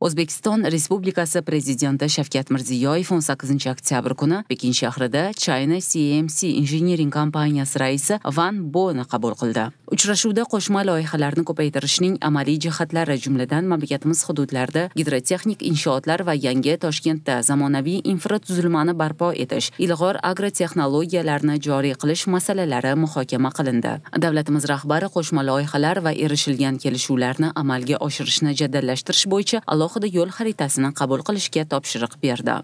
o'zbekiston respublikasi prezidenti shavkat mirziyoyev 18 oktyabr kuni pekin shahrida china cmc engineering kompaniyasi raisi van boni qabul qildi uchrashuvda qo'shma loyihalarni ko'paytirishning amaliy jihatlari jumladan mamlakatimiz hududlarida gidrotexnik inshootlar va yangi toshkentda zamonaviy infratuzilmani barpo etish ilg'or agrotexnologiyalarni joriy qilish masalalari muhokama qilindi davlatimiz rahbari qo'shma loyihalar va erishilgan kelishuvlarni amalga oshirishni jadallashtirish bo'yicha alohida yo'l xaritasini qabul qilishga topshiriq berdi